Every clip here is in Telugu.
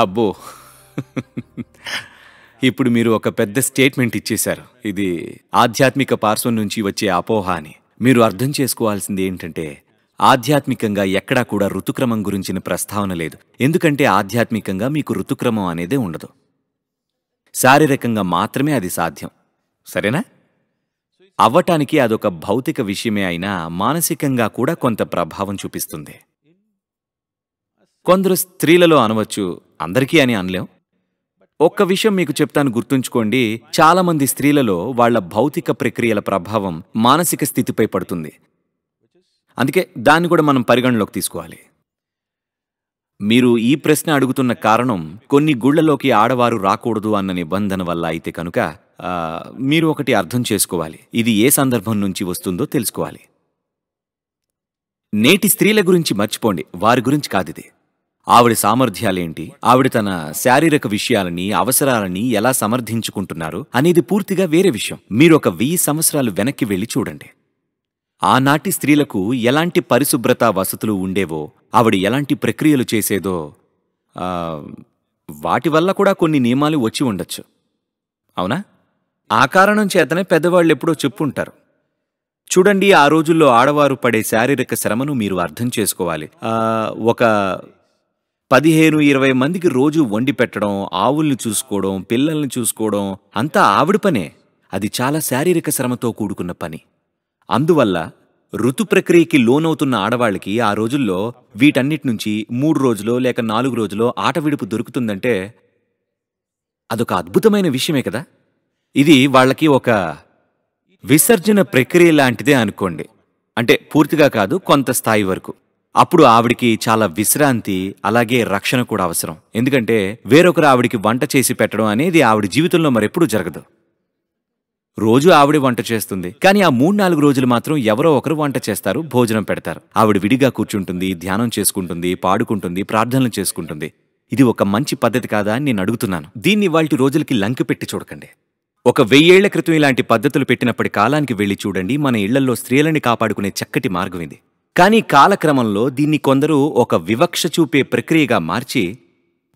అబ్బో ఇప్పుడు మీరు ఒక పెద్ద స్టేట్మెంట్ ఇచ్చేశారు ఇది ఆధ్యాత్మిక పార్శ్వం నుంచి వచ్చే అపోహ అని మీరు అర్థం చేసుకోవాల్సింది ఏంటంటే ఆధ్యాత్మికంగా ఎక్కడా కూడా ఋతుక్రమం గురించిన ప్రస్తావన లేదు ఎందుకంటే ఆధ్యాత్మికంగా మీకు ఋతుక్రమం అనేదే ఉండదు శారీరకంగా మాత్రమే అది సాధ్యం సరేనా అవ్వటానికి అదొక భౌతిక విషయమే అయినా మానసికంగా కూడా కొంత ప్రభావం చూపిస్తుంది కొందరు స్త్రీలలో అనవచ్చు అందరికీ అని అనలేం ఒక్క విషయం మీకు చెప్తాను గుర్తుంచుకోండి చాలామంది స్త్రీలలో వాళ్ల భౌతిక ప్రక్రియల ప్రభావం మానసిక స్థితిపై పడుతుంది అందుకే దాన్ని కూడా మనం పరిగణలోకి తీసుకోవాలి మీరు ఈ ప్రశ్న అడుగుతున్న కారణం కొన్ని గుళ్లలోకి ఆడవారు రాకూడదు అన్న నిబంధన వల్ల అయితే కనుక మీరు ఒకటి అర్థం చేసుకోవాలి ఇది ఏ సందర్భం నుంచి వస్తుందో తెలుసుకోవాలి నేటి స్త్రీల గురించి మర్చిపోండి వారి గురించి కాదిదే ఆవిడ సామర్థ్యాలేంటి ఆవిడ తన శారీరక విషయాలని అవసరాలని ఎలా సమర్థించుకుంటున్నారు అనేది పూర్తిగా వేరే విషయం మీరు ఒక వెయ్యి సంవత్సరాలు వెనక్కి వెళ్ళి చూడండి ఆనాటి స్త్రీలకు ఎలాంటి పరిశుభ్రత వసతులు ఉండేవో ఆవిడ ఎలాంటి ప్రక్రియలు చేసేదో వాటి వల్ల కూడా కొన్ని నియమాలు వచ్చి ఉండొచ్చు అవునా ఆ కారణం చేతనే పెద్దవాళ్ళు ఎప్పుడో చెప్పుంటారు చూడండి ఆ రోజుల్లో ఆడవారు పడే శారీరక శ్రమను మీరు అర్థం చేసుకోవాలి ఒక పదిహేను ఇరవై మందికి రోజు వండి పెట్టడం ఆవుల్ని చూసుకోవడం పిల్లల్ని చూసుకోవడం అంతా ఆవిడ పనే అది చాలా శారీరక శ్రమతో కూడుకున్న పని అందువల్ల ఋతు ప్రక్రియకి లోనవుతున్న ఆడవాళ్ళకి ఆ రోజుల్లో వీటన్నిటి నుంచి మూడు రోజులో లేక నాలుగు రోజులో ఆట విడుపు దొరుకుతుందంటే అదొక అద్భుతమైన విషయమే కదా ఇది వాళ్ళకి ఒక విసర్జన ప్రక్రియ లాంటిదే అనుకోండి అంటే పూర్తిగా కాదు కొంత స్థాయి వరకు అప్పుడు ఆవిడికి చాలా విశ్రాంతి అలాగే రక్షణ కూడా అవసరం ఎందుకంటే వేరొకరు ఆవిడికి వంట చేసి పెట్టడం అనేది ఆవిడ జీవితంలో మరెప్పుడు జరగదు రోజు ఆవిడ వంట చేస్తుంది కానీ ఆ మూడు నాలుగు రోజులు మాత్రం ఎవరో ఒకరు వంట చేస్తారు భోజనం పెడతారు ఆవిడ విడిగా కూర్చుంటుంది ధ్యానం చేసుకుంటుంది పాడుకుంటుంది ప్రార్థనలు చేసుకుంటుంది ఇది ఒక మంచి పద్ధతి కాదా అని నేను అడుగుతున్నాను దీన్ని వాళ్ళ రోజులకి లంక పెట్టి చూడకండి ఒక వెయ్యేళ్ల క్రితం ఇలాంటి పద్ధతులు పెట్టినప్పటి కాలానికి వెళ్ళి చూడండి మన ఇళ్లలో స్త్రీలని కాపాడుకునే చక్కటి మార్గం ఇది కానీ కాలక్రమంలో దీన్ని కొందరు ఒక వివక్ష చూపే ప్రక్రియగా మార్చి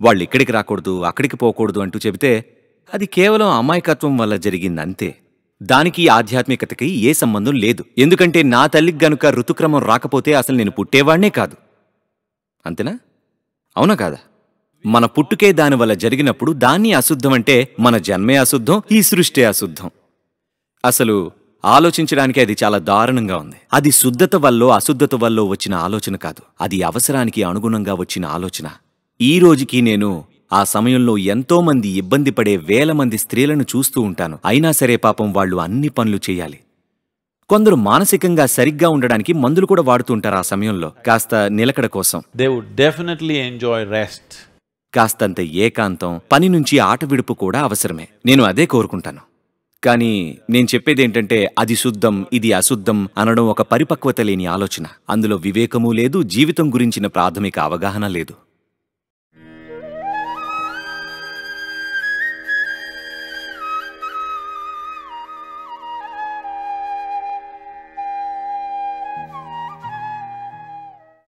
వాళ్ళు ఇక్కడికి రాకూడదు అక్కడికి పోకూడదు అంటూ చెబితే అది కేవలం అమాయకత్వం వల్ల జరిగిందంతే దానికి ఆధ్యాత్మికతకి ఏ సంబంధం లేదు ఎందుకంటే నా తల్లికి గనుక ఋతుక్రమం రాకపోతే అసలు నేను పుట్టేవాణ్ణే కాదు అంతేనా అవునా కాదా మన పుట్టుకే దానివల్ల జరిగినప్పుడు దాన్ని అశుద్ధం అంటే మన జన్మే అశుద్ధం ఈ సృష్టి అశుద్ధం అసలు ఆలోచించడానికి అది చాలా దారుణంగా ఉంది అది శుద్ధత వల్ల అశుద్ధత వల్ల వచ్చిన ఆలోచన కాదు అది అవసరానికి అనుగుణంగా వచ్చిన ఆలోచన ఈ రోజుకి నేను ఆ సమయంలో ఎంతోమంది ఇబ్బంది పడే వేల మంది స్త్రీలను చూస్తూ ఉంటాను అయినా సరే పాపం వాళ్ళు అన్ని పనులు చేయాలి కొందరు మానసికంగా సరిగ్గా ఉండడానికి మందులు కూడా వాడుతుంటారు ఆ సమయంలో కాస్త నిలకడ కోసం డెఫినెట్లీ ఎంజాయ్ రెస్ట్ కాస్తంత ఏకాంతం పని నుంచి ఆట విడుపు కూడా అవసరమే నేను అదే కోరుకుంటాను కానీ నేను చెప్పేది ఏంటంటే అది శుద్ధం ఇది అశుద్ధం అనడం ఒక పరిపక్వత లేని ఆలోచన అందులో వివేకమూ లేదు జీవితం గురించిన ప్రాథమిక అవగాహన లేదు